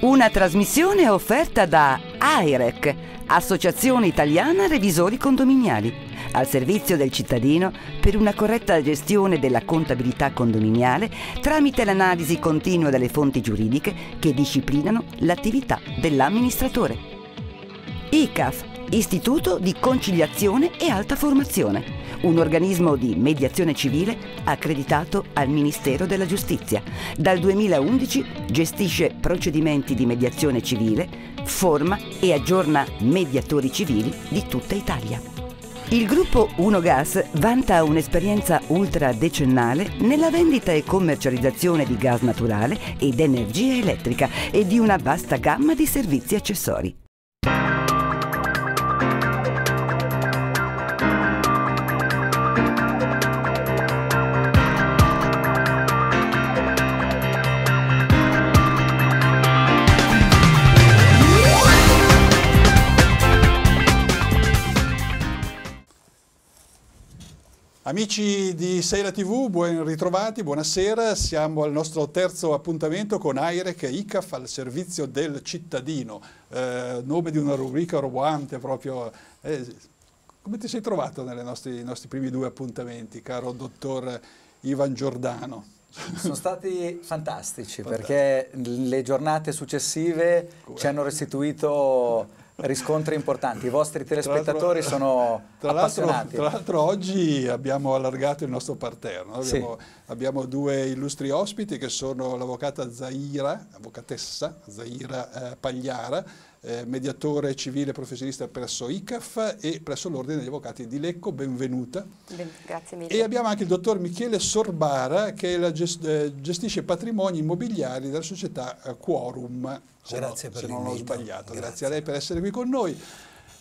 Una trasmissione offerta da AIREC, Associazione Italiana Revisori Condominiali, al servizio del cittadino per una corretta gestione della contabilità condominiale tramite l'analisi continua delle fonti giuridiche che disciplinano l'attività dell'amministratore. ICAF Istituto di Conciliazione e Alta Formazione, un organismo di mediazione civile accreditato al Ministero della Giustizia. Dal 2011 gestisce procedimenti di mediazione civile, forma e aggiorna mediatori civili di tutta Italia. Il gruppo UnoGas vanta un'esperienza ultra decennale nella vendita e commercializzazione di gas naturale ed energia elettrica e di una vasta gamma di servizi accessori. Amici di Seila TV, ben ritrovati, buonasera. Siamo al nostro terzo appuntamento con AIREC ICAF al servizio del cittadino. Eh, nome di una rubrica roboante proprio. Eh, come ti sei trovato nei nostri, nostri primi due appuntamenti, caro dottor Ivan Giordano? Sono stati fantastici Fantastico. perché le giornate successive Cura. ci hanno restituito riscontri importanti. I vostri telespettatori tra sono tra appassionati. Tra l'altro oggi abbiamo allargato il nostro parterno. Abbiamo, sì. abbiamo due illustri ospiti che sono l'avvocata Zaira, avvocatessa Zaira eh, Pagliara, eh, mediatore civile professionista presso ICAF e presso l'Ordine degli Avvocati di Lecco, benvenuta. Ben, grazie mille. E abbiamo anche il dottor Michele Sorbara che gest eh, gestisce patrimoni immobiliari della società eh, Quorum. Grazie no, per se non ho sbagliato, grazie. grazie a lei per essere qui con noi.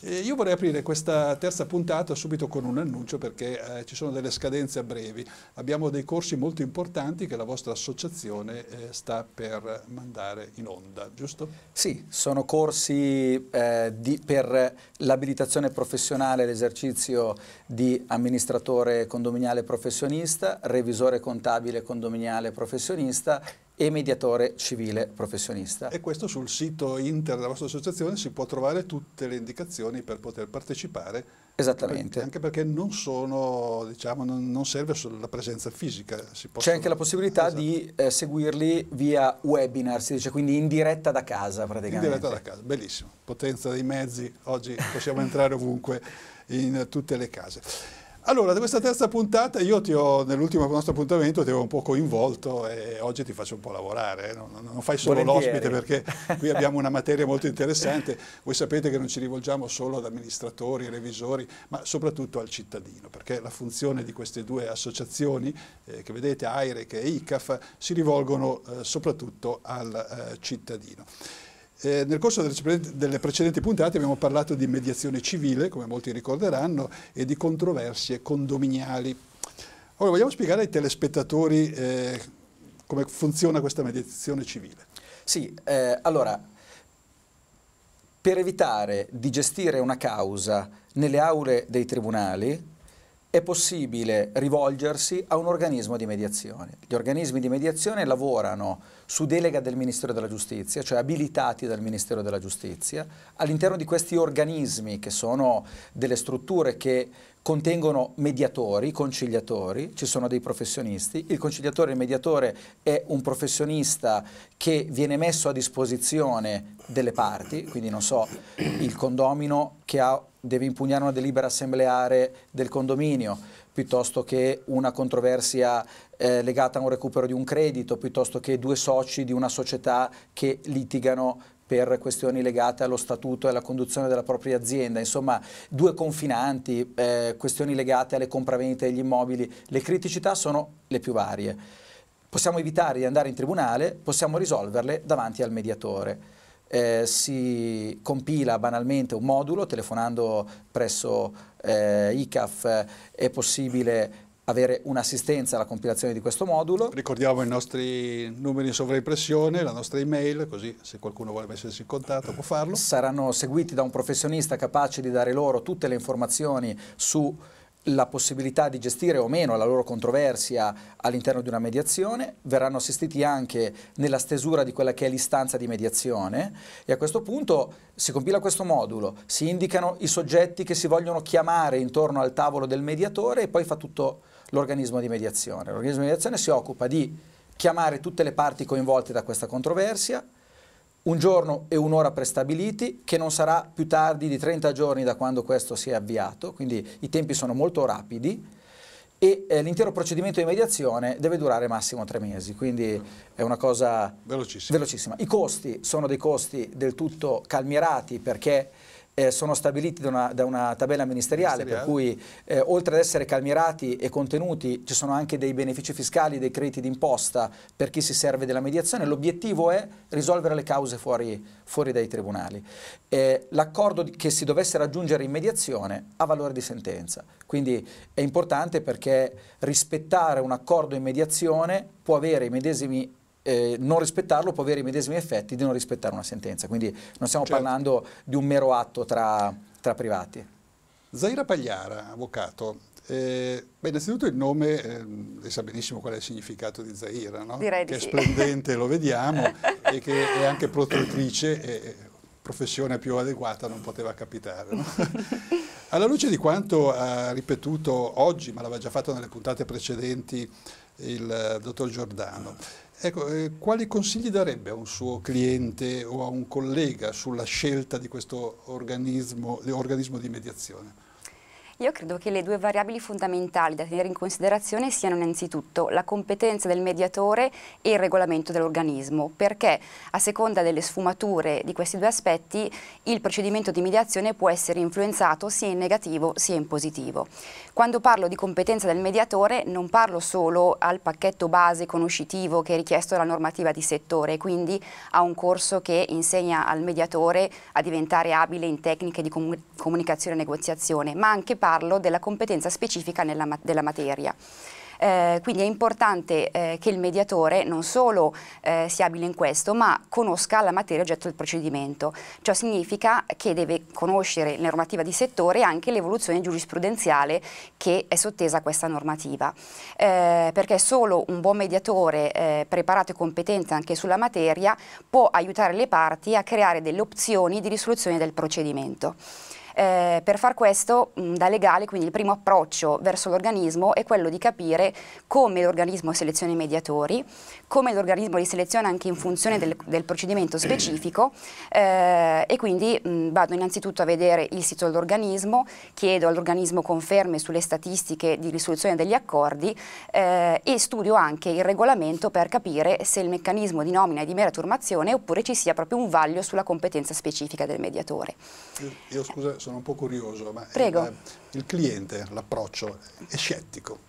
Eh, io vorrei aprire questa terza puntata subito con un annuncio perché eh, ci sono delle scadenze a brevi. Abbiamo dei corsi molto importanti che la vostra associazione eh, sta per mandare in onda, giusto? Sì, sono corsi eh, di, per l'abilitazione professionale, l'esercizio di amministratore condominiale professionista, revisore contabile condominiale professionista e mediatore civile professionista. E questo sul sito internet della vostra associazione si può trovare tutte le indicazioni per poter partecipare. Esattamente. Anche perché non, sono, diciamo, non serve solo la presenza fisica. Possono... C'è anche la possibilità esatto. di eh, seguirli via webinar, si dice, quindi in diretta da casa praticamente. In diretta da casa, bellissimo. Potenza dei mezzi, oggi possiamo entrare ovunque in tutte le case. Allora, da questa terza puntata io ti ho, nell'ultimo nostro appuntamento, ti avevo un po' coinvolto e oggi ti faccio un po' lavorare, eh. non, non fai solo l'ospite perché qui abbiamo una materia molto interessante, voi sapete che non ci rivolgiamo solo ad amministratori, revisori, ma soprattutto al cittadino, perché la funzione di queste due associazioni, eh, che vedete AIREC e ICAF, si rivolgono eh, soprattutto al eh, cittadino. Eh, nel corso delle precedenti, delle precedenti, puntate abbiamo parlato di mediazione civile, come molti ricorderanno, e di controversie condominiali. Ora vogliamo spiegare ai telespettatori eh, come funziona questa mediazione civile. Sì, eh, allora, per evitare di gestire una causa nelle aule dei tribunali, è possibile rivolgersi a un organismo di mediazione. Gli organismi di mediazione lavorano su delega del Ministero della Giustizia, cioè abilitati dal Ministero della Giustizia. All'interno di questi organismi, che sono delle strutture che contengono mediatori, conciliatori, ci sono dei professionisti. Il conciliatore il mediatore è un professionista che viene messo a disposizione delle parti, quindi non so, il condomino che ha deve impugnare una delibera assembleare del condominio, piuttosto che una controversia eh, legata a un recupero di un credito, piuttosto che due soci di una società che litigano per questioni legate allo statuto e alla conduzione della propria azienda, insomma due confinanti, eh, questioni legate alle compravendite degli immobili, le criticità sono le più varie. Possiamo evitare di andare in tribunale, possiamo risolverle davanti al mediatore eh, si compila banalmente un modulo, telefonando presso eh, ICAF è possibile avere un'assistenza alla compilazione di questo modulo. Ricordiamo i nostri numeri in sovraimpressione, la nostra email, così se qualcuno vuole mettersi in contatto può farlo. Saranno seguiti da un professionista capace di dare loro tutte le informazioni su la possibilità di gestire o meno la loro controversia all'interno di una mediazione, verranno assistiti anche nella stesura di quella che è l'istanza di mediazione e a questo punto si compila questo modulo, si indicano i soggetti che si vogliono chiamare intorno al tavolo del mediatore e poi fa tutto l'organismo di mediazione. L'organismo di mediazione si occupa di chiamare tutte le parti coinvolte da questa controversia, un giorno e un'ora prestabiliti, che non sarà più tardi di 30 giorni da quando questo si è avviato, quindi i tempi sono molto rapidi e eh, l'intero procedimento di mediazione deve durare massimo tre mesi, quindi è una cosa velocissima. velocissima. I costi sono dei costi del tutto calmierati perché eh, sono stabiliti da una, da una tabella ministeriale, ministeriale, per cui eh, oltre ad essere calmierati e contenuti ci sono anche dei benefici fiscali, dei crediti d'imposta per chi si serve della mediazione. L'obiettivo è risolvere le cause fuori, fuori dai tribunali. Eh, l'accordo che si dovesse raggiungere in mediazione ha valore di sentenza, quindi è importante perché rispettare un accordo in mediazione può avere i medesimi eh, non rispettarlo può avere i medesimi effetti di non rispettare una sentenza. Quindi non stiamo certo. parlando di un mero atto tra, tra privati. Zaira Pagliara, avvocato, eh, beh, innanzitutto il nome, eh, lei sa benissimo qual è il significato di Zaira, no? Direi che di è sì. splendente, lo vediamo, e che è anche protettrice, eh, professione più adeguata non poteva capitare. No? Alla luce di quanto ha ripetuto oggi, ma l'aveva già fatto nelle puntate precedenti, il eh, dottor Giordano, Ecco, eh, quali consigli darebbe a un suo cliente o a un collega sulla scelta di questo organismo, organismo di mediazione? Io credo che le due variabili fondamentali da tenere in considerazione siano innanzitutto la competenza del mediatore e il regolamento dell'organismo, perché a seconda delle sfumature di questi due aspetti il procedimento di mediazione può essere influenzato sia in negativo sia in positivo. Quando parlo di competenza del mediatore non parlo solo al pacchetto base conoscitivo che è richiesto dalla normativa di settore, quindi a un corso che insegna al mediatore a diventare abile in tecniche di comunicazione e negoziazione, ma anche parlo dotarlo della competenza specifica nella, della materia. Eh, quindi è importante eh, che il mediatore non solo eh, sia abile in questo, ma conosca la materia oggetto del procedimento. Ciò significa che deve conoscere la normativa di settore e anche l'evoluzione giurisprudenziale che è sottesa a questa normativa. Eh, perché solo un buon mediatore eh, preparato e competente anche sulla materia può aiutare le parti a creare delle opzioni di risoluzione del procedimento. Eh, per far questo, mh, mm, da legale, quindi il primo approccio verso l'organismo è quello di capire come l'organismo seleziona i mediatori, come l'organismo li seleziona anche in funzione del, del procedimento specifico eh, e quindi mh, mm, vado innanzitutto a vedere il sito dell'organismo, chiedo all'organismo conferme sulle statistiche di risoluzione degli accordi eh, e studio anche il regolamento per capire se il meccanismo di nomina è di mera turmazione oppure ci sia proprio un vaglio sulla competenza specifica del mediatore. Io, io scusa, sono un po' curioso, ma il, il cliente, l'approccio, è scettico.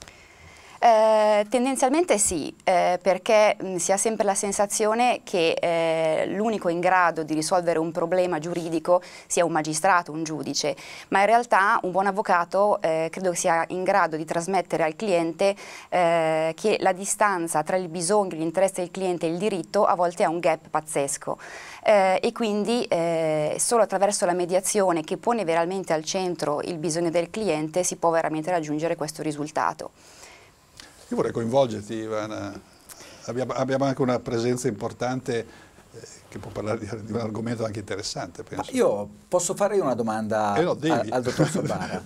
Eh, tendenzialmente sì, eh, perché mh, mm, si ha sempre la sensazione che eh, l'unico in grado di risolvere un problema giuridico sia un magistrato, un giudice, ma in realtà un buon avvocato eh, credo sia in grado di trasmettere al cliente eh, che la distanza tra il bisogno, l'interesse del cliente e il diritto a volte è un gap pazzesco eh, e quindi eh, solo attraverso la mediazione che pone veramente al centro il bisogno del cliente si può veramente raggiungere questo risultato. Io vorrei coinvolgerti Ivana, abbiamo, abbiamo anche una presenza importante eh, che può parlare di, un argomento anche interessante. io posso fare una domanda eh no, a, al dottor Sorbara.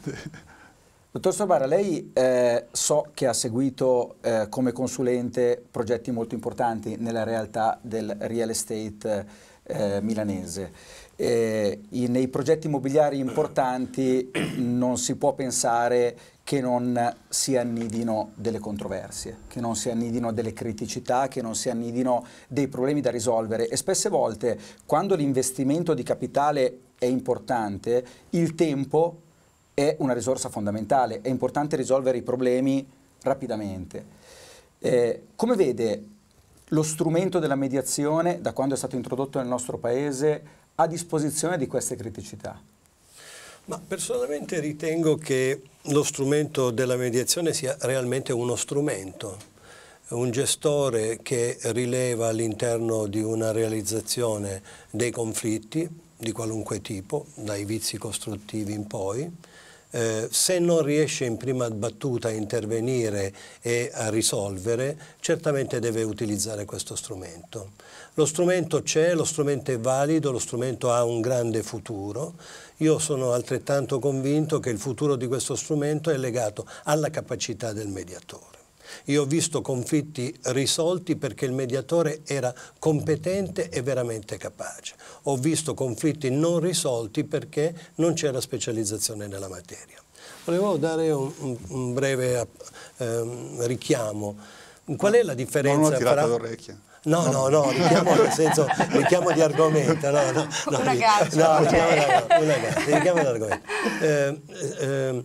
dottor Sorbara, lei eh, so che ha seguito eh, come consulente progetti molto importanti nella realtà del real estate eh, milanese. Eh, i, nei progetti immobiliari importanti non si può pensare che non si annidino delle controversie, che non si annidino delle criticità, che non si annidino dei problemi da risolvere e spesse volte quando l'investimento di capitale è importante, il tempo è una risorsa fondamentale, è importante risolvere i problemi rapidamente. Eh, come vede, lo strumento della mediazione, da quando è stato introdotto nel nostro Paese, a disposizione di queste criticità? Ma personalmente ritengo che lo strumento della mediazione sia realmente uno strumento, un gestore che rileva all'interno di una realizzazione dei conflitti di qualunque tipo, dai vizi costruttivi in poi, eh, se non riesce in prima battuta a intervenire e a risolvere, certamente deve utilizzare questo strumento. Lo strumento c'è, lo strumento è valido, lo strumento ha un grande futuro. Io sono altrettanto convinto che il futuro di questo strumento è legato alla capacità del mediatore. Io ho visto conflitti risolti perché il mediatore era competente e veramente capace. Ho visto conflitti non risolti perché non c'era specializzazione nella materia. Volevo dare un, un breve eh, ehm, richiamo. Qual è la differenza tra... non fra... No, no, no, richiamo nel senso, richiamo di argomento, no, no, no, una gazza, no, cioè. no, no, una gazza, richiamo l'argomento. Eh, eh,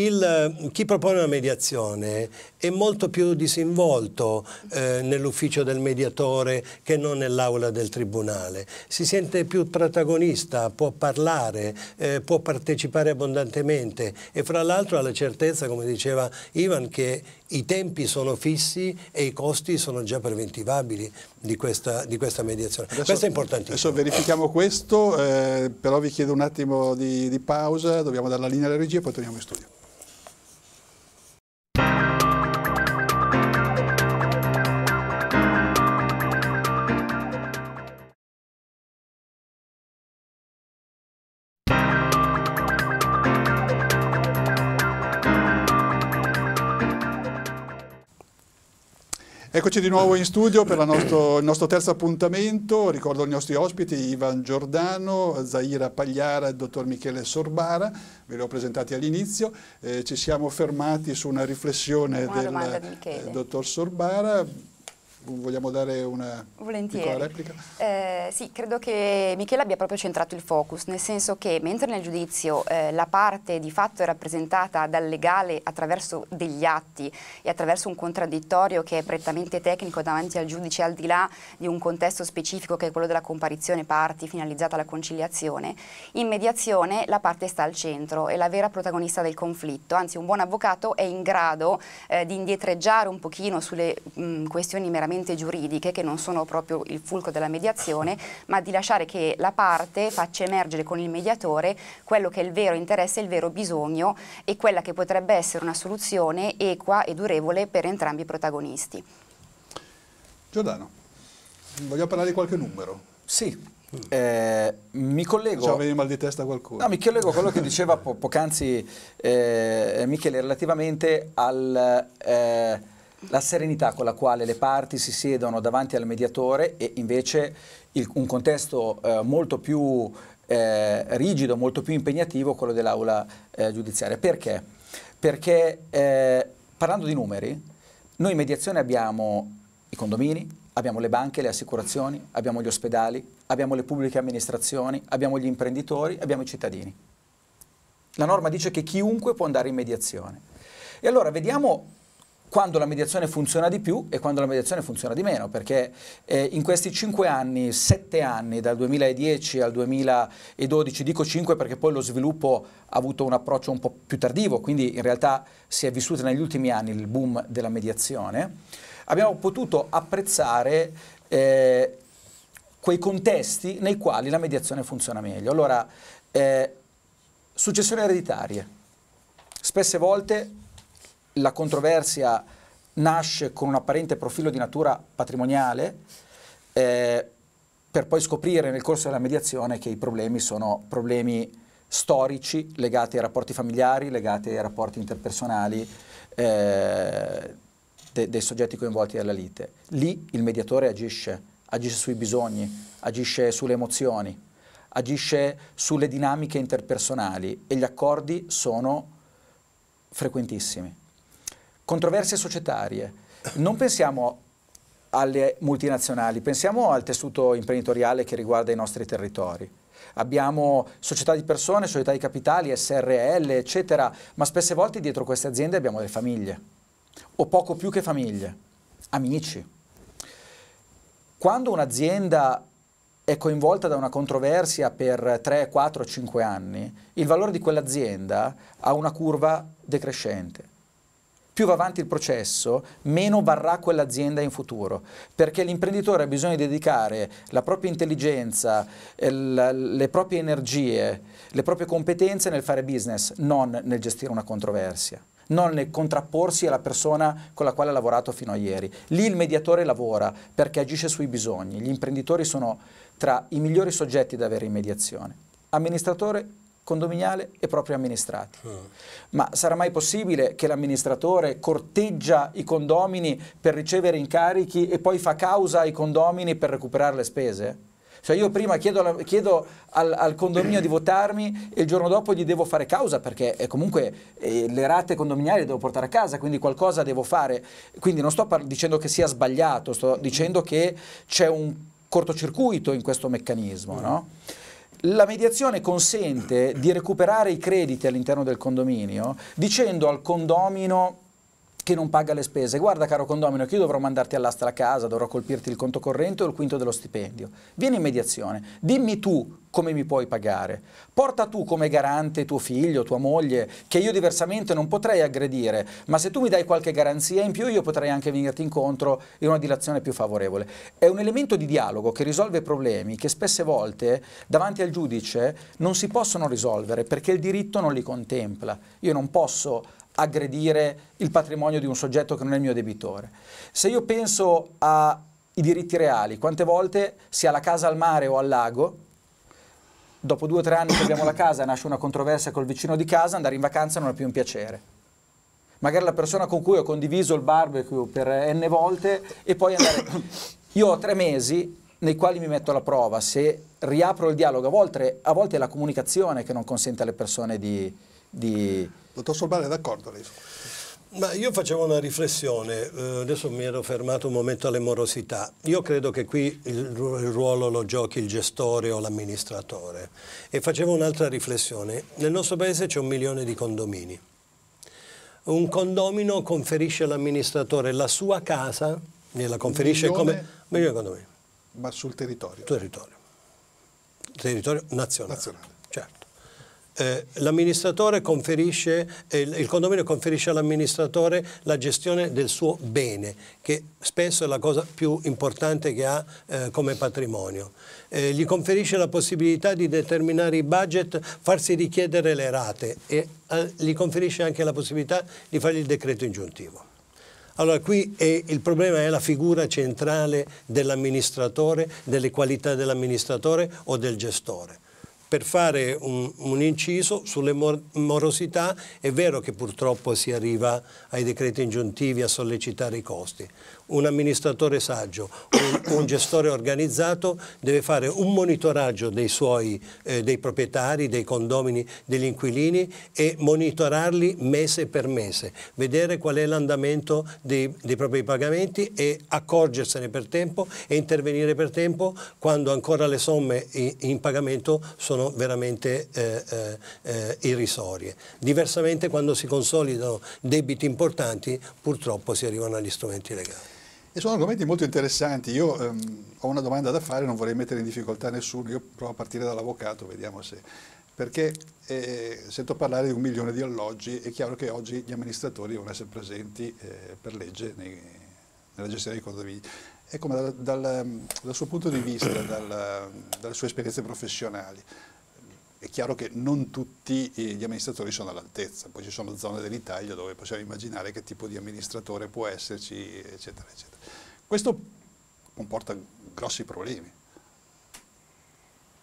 il, chi propone una mediazione è molto più disinvolto eh, nell'ufficio del mediatore che non nell'aula del tribunale. Si sente più protagonista, può parlare, eh, può partecipare abbondantemente e fra l'altro ha la certezza, come diceva Ivan, che i tempi sono fissi e i costi sono già preventivabili di questa, di questa mediazione. Adesso, questo è importantissimo. Adesso verifichiamo questo, eh, però vi chiedo un attimo di, di pausa, dobbiamo dare la linea alla regia e poi torniamo in studio. Eccoci di nuovo in studio per nostro, il nostro terzo appuntamento. Ricordo i nostri ospiti Ivan Giordano, Zaira Pagliara e il dottor Michele Sorbara. Ve li ho presentati all'inizio. Eh, ci siamo fermati su una riflessione una del di eh, dottor Sorbara vogliamo dare una Volentieri. replica? Eh, sì, credo che Michele abbia proprio centrato il focus, nel senso che mentre nel giudizio eh, la parte di fatto è rappresentata dal legale attraverso degli atti e attraverso un contraddittorio che è prettamente tecnico davanti al giudice al di là di un contesto specifico che è quello della comparizione parti finalizzata alla conciliazione, in mediazione la parte sta al centro, è la vera protagonista del conflitto, anzi un buon avvocato è in grado eh, di indietreggiare un pochino sulle mh, questioni meramente meramente giuridiche, che non sono proprio il fulcro della mediazione, ma di lasciare che la parte faccia emergere con il mediatore quello che è il vero interesse, il vero bisogno e quella che potrebbe essere una soluzione equa e durevole per entrambi i protagonisti. Giordano, vogliamo parlare di qualche numero? Sì, eh, mi collego. Cioè, avevi mal di testa qualcuno. No, mi collego a quello che diceva po poc'anzi eh, Michele relativamente al. Eh, la serenità con la quale le parti si siedono davanti al mediatore e invece il, un contesto eh, molto più eh, rigido, molto più impegnativo quello dell'aula eh, giudiziaria. Perché? Perché eh, parlando di numeri, noi in mediazione abbiamo i condomini, abbiamo le banche, le assicurazioni, abbiamo gli ospedali, abbiamo le pubbliche amministrazioni, abbiamo gli imprenditori, abbiamo i cittadini. La norma dice che chiunque può andare in mediazione. E allora vediamo quando la mediazione funziona di più e quando la mediazione funziona di meno, perché eh, in questi 5 anni, 7 anni, dal 2010 al 2012, dico 5 perché poi lo sviluppo ha avuto un approccio un po' più tardivo, quindi in realtà si è vissuto negli ultimi anni il boom della mediazione, abbiamo potuto apprezzare eh, quei contesti nei quali la mediazione funziona meglio. Allora, eh, successioni ereditarie. Spesse volte la controversia nasce con un apparente profilo di natura patrimoniale, eh, per poi scoprire nel corso della mediazione che i problemi sono problemi storici legati ai rapporti familiari, legati ai rapporti interpersonali eh, de dei soggetti coinvolti dalla lite. Lì il mediatore agisce, agisce sui bisogni, agisce sulle emozioni, agisce sulle dinamiche interpersonali e gli accordi sono frequentissimi controversie societarie. Non pensiamo alle multinazionali, pensiamo al tessuto imprenditoriale che riguarda i nostri territori. Abbiamo società di persone, società di capitali, SRL, eccetera, ma spesse volte dietro queste aziende abbiamo delle famiglie, o poco più che famiglie, amici. Quando un'azienda è coinvolta da una controversia per 3, 4, 5 anni, il valore di quell'azienda ha una curva decrescente più va avanti il processo, meno varrà quell'azienda in futuro, perché l'imprenditore ha bisogno di dedicare la propria intelligenza, eh, le proprie energie, le proprie competenze nel fare business, non nel gestire una controversia non nel contrapporsi alla persona con la quale ha lavorato fino a ieri. Lì il mediatore lavora perché agisce sui bisogni. Gli imprenditori sono tra i migliori soggetti da avere in mediazione. Amministratore condominiale e propri amministrati. Ah. Ma sarà mai possibile che l'amministratore corteggia i condomini per ricevere incarichi e poi fa causa ai condomini per recuperare le spese? Cioè io prima chiedo, chiedo al, al, condominio di votarmi e il giorno dopo gli devo fare causa perché è eh, comunque eh, le rate condominiali le devo portare a casa, quindi qualcosa devo fare. Quindi non sto dicendo che sia sbagliato, sto dicendo che c'è un cortocircuito in questo meccanismo. Mm. No? La mediazione consente di recuperare i crediti all'interno del condominio dicendo al condomino che non paga le spese. Guarda caro condomino, che io dovrò mandarti all'asta la casa, dovrò colpirti il conto corrente o il quinto dello stipendio. Vieni in mediazione, dimmi tu come mi puoi pagare. Porta tu come garante tuo figlio, tua moglie, che io diversamente non potrei aggredire, ma se tu mi dai qualche garanzia in più io potrei anche venirti incontro in una dilazione più favorevole. È un elemento di dialogo che risolve problemi che spesse volte davanti al giudice non si possono risolvere perché il diritto non li contempla. Io non posso aggredire il patrimonio di un soggetto che non è il mio debitore. Se io penso ai diritti reali, quante volte si ha la casa al mare o al lago, dopo due o tre anni che abbiamo la casa nasce una controversia col vicino di casa, andare in vacanza non è più un piacere. Magari la persona con cui ho condiviso il barbecue per n volte e poi andare... Io ho tre mesi nei quali mi metto alla prova, se riapro il dialogo, a volte, a volte è la comunicazione che non consente alle persone di, di... Dottor Solbane è d'accordo lei? Ma io facevo una riflessione, eh, adesso mi ero fermato un momento alle morosità. Io credo che qui il ruolo lo giochi il gestore o l'amministratore. E facevo un'altra riflessione. Nel nostro paese c'è un milione di condomini. Un condomino conferisce all'amministratore la sua casa, gliela conferisce milione, come... Milione di condomini. Ma sul territorio. Territorio. Territorio nazionale. nazionale. Eh, l'amministratore conferisce, eh, il condominio conferisce all'amministratore la gestione del suo bene, che spesso è la cosa più importante che ha eh, come patrimonio. Eh, gli conferisce la possibilità di determinare i budget, farsi richiedere le rate e eh, gli conferisce anche la possibilità di fargli il decreto ingiuntivo. Allora qui è, il problema è la figura centrale dell'amministratore, delle qualità dell'amministratore o del gestore per fare un, un, inciso sulle morosità, è vero che purtroppo si arriva ai decreti ingiuntivi a sollecitare i costi. Un amministratore saggio, un, un gestore organizzato deve fare un monitoraggio dei suoi eh, dei proprietari, dei condomini, degli inquilini e monitorarli mese per mese, vedere qual è l'andamento dei, dei propri pagamenti e accorgersene per tempo e intervenire per tempo quando ancora le somme in, in pagamento sono sono veramente eh, eh, eh, irrisorie. Diversamente quando si consolidano debiti importanti purtroppo si arrivano agli strumenti legali. E sono argomenti molto interessanti, io ehm, ho una domanda da fare, non vorrei mettere in difficoltà nessuno, io provo a partire dall'avvocato, vediamo se... Perché eh, sento parlare di un milione di alloggi, è chiaro che oggi gli amministratori devono essere presenti eh, per legge nei, nella gestione dei condomini. Ecco, ma dal, dal, dal suo punto di vista, dal, dalle sue esperienze professionali, è chiaro che non tutti gli amministratori sono all'altezza, poi ci sono zone dell'Italia dove possiamo immaginare che tipo di amministratore può esserci, eccetera, eccetera. Questo comporta grossi problemi.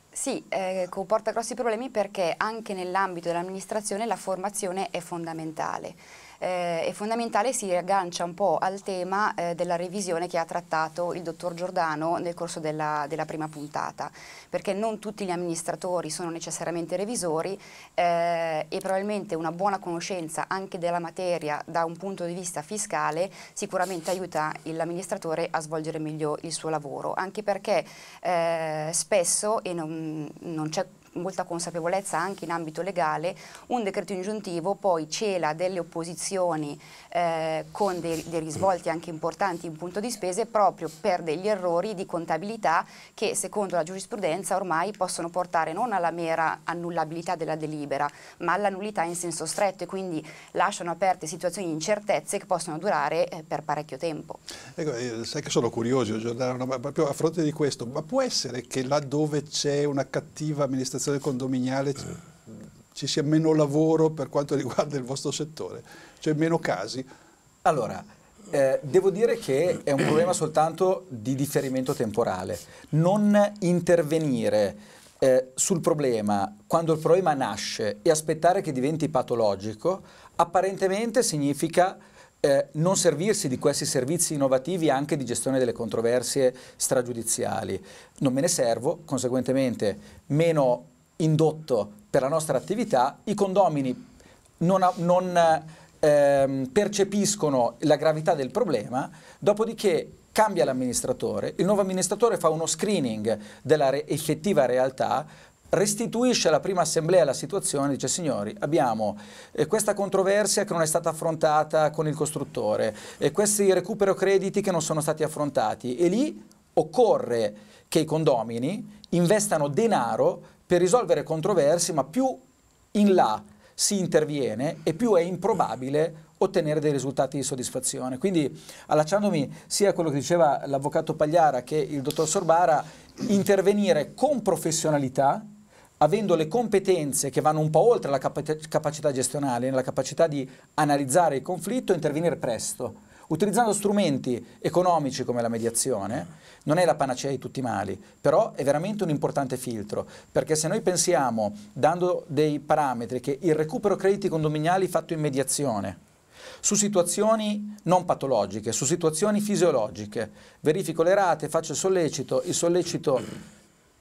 Sì, eh, comporta grossi problemi perché anche nell'ambito dell'amministrazione la formazione è fondamentale eh, e fondamentale si riaggancia un po' al tema eh, della revisione che ha trattato il dottor Giordano nel corso della, della, prima puntata, perché non tutti gli amministratori sono necessariamente revisori eh, e probabilmente una buona conoscenza anche della materia da un punto di vista fiscale sicuramente aiuta l'amministratore a svolgere meglio il suo lavoro, anche perché eh, spesso, e non, non c'è molta consapevolezza anche in ambito legale, un decreto ingiuntivo poi cela delle opposizioni eh, con dei, dei, risvolti anche importanti in punto di spese proprio per degli errori di contabilità che secondo la giurisprudenza ormai possono portare non alla mera annullabilità della delibera ma alla nullità in senso stretto e quindi lasciano aperte situazioni di incertezze che possono durare eh, per parecchio tempo. Ecco, eh, sai che sono curioso Giordano, ma proprio a fronte di questo, ma può essere che laddove c'è una cattiva amministrazione amministrazione condominiale ci sia meno lavoro per quanto riguarda il vostro settore, cioè meno casi? Allora, eh, devo dire che è un problema soltanto di differimento temporale. Non intervenire eh, sul problema quando il problema nasce e aspettare che diventi patologico, apparentemente significa eh, non servirsi di questi servizi innovativi anche di gestione delle controversie stragiudiziali. Non me ne servo, conseguentemente meno indotto per la nostra attività, i condomini non, non ehm, percepiscono la gravità del problema, dopodiché cambia l'amministratore, il nuovo amministratore fa uno screening della re effettiva realtà, restituisce alla prima assemblea la situazione e dice signori abbiamo eh, questa controversia che non è stata affrontata con il costruttore e eh, questi recupero crediti che non sono stati affrontati e lì occorre che i condomini investano denaro per risolvere controversie, ma più in là si interviene e più è improbabile ottenere dei risultati di soddisfazione. Quindi allacciandomi sia a quello che diceva l'avvocato Pagliara che il dottor Sorbara, intervenire con professionalità, avendo le competenze che vanno un po' oltre la capacità gestionale, la capacità di analizzare il conflitto, intervenire presto utilizzando strumenti economici come la mediazione, non è la panacea di tutti i mali, però è veramente un importante filtro, perché se noi pensiamo, dando dei parametri, che il recupero crediti condominiali fatto in mediazione, su situazioni non patologiche, su situazioni fisiologiche, verifico le rate, faccio il sollecito, il sollecito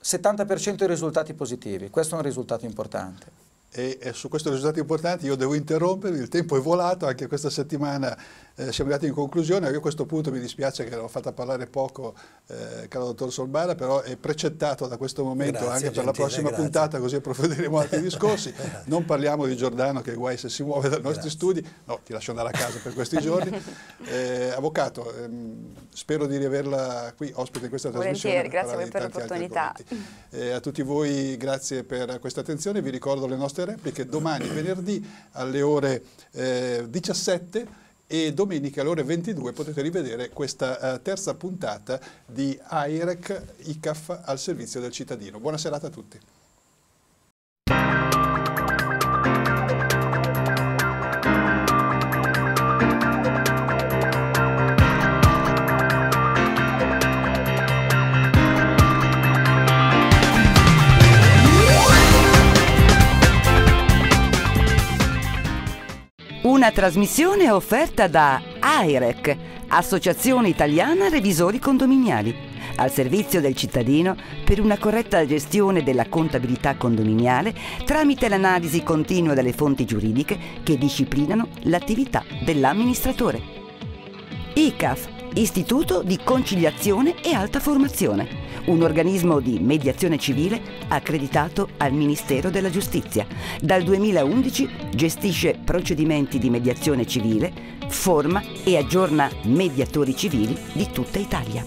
70% dei risultati positivi, questo è un risultato importante. E, su questo risultato importante io devo interrompervi, il tempo è volato, anche questa settimana eh, siamo andati in conclusione, io a questo punto mi dispiace che l'ho fatta parlare poco, eh, caro dottor Sorbara, però è precettato da questo momento grazie, anche gentile, per la prossima grazie. puntata, così approfondiremo altri discorsi, non parliamo di Giordano che guai se si muove dai nostri grazie. studi, no, ti lascio andare a casa per questi giorni. Eh, avvocato, ehm, spero di riaverla qui, ospite in questa Volentieri, trasmissione. Volentieri, grazie per l'opportunità. Eh, a tutti voi grazie per questa attenzione, vi ricordo le nostre queste repliche domani venerdì alle ore eh, 17 e domenica alle ore 22 potete rivedere questa uh, terza puntata di AIREC ICAF al servizio del cittadino. Buona serata a tutti. Una trasmissione offerta da AIREC, Associazione Italiana Revisori Condominiali, al servizio del cittadino per una corretta gestione della contabilità condominiale tramite l'analisi continua delle fonti giuridiche che disciplinano l'attività dell'amministratore. ICAF Istituto di Conciliazione e Alta Formazione, un organismo di mediazione civile accreditato al Ministero della Giustizia. Dal 2011 gestisce procedimenti di mediazione civile, forma e aggiorna mediatori civili di tutta Italia.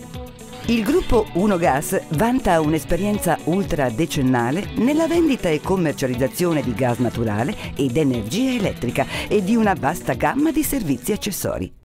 Il gruppo UnoGas vanta un'esperienza ultra decennale nella vendita e commercializzazione di gas naturale ed energia elettrica e di una vasta gamma di servizi accessori.